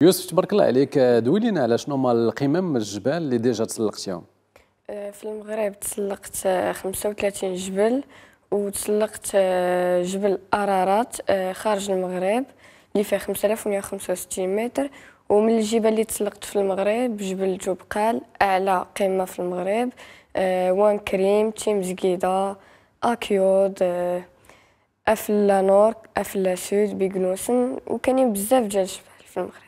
يوسف تبارك الله عليك دوي لينا على شنو هما القمم الجبال اللي ديجا تسلقتيهم آه، في المغرب تسلقت 35 آه، جبل وتسلقت آه، جبل ارارات خارج المغرب اللي فيه 5165 متر ومن الجبال اللي تسلقت في المغرب جبل جوبقال اعلى قمه في المغرب وان كريم تيمزكيدا زكيده اكيود افلا نور افلا سود بيغنوسن وكاينين بزاف ديال الجبال في المغرب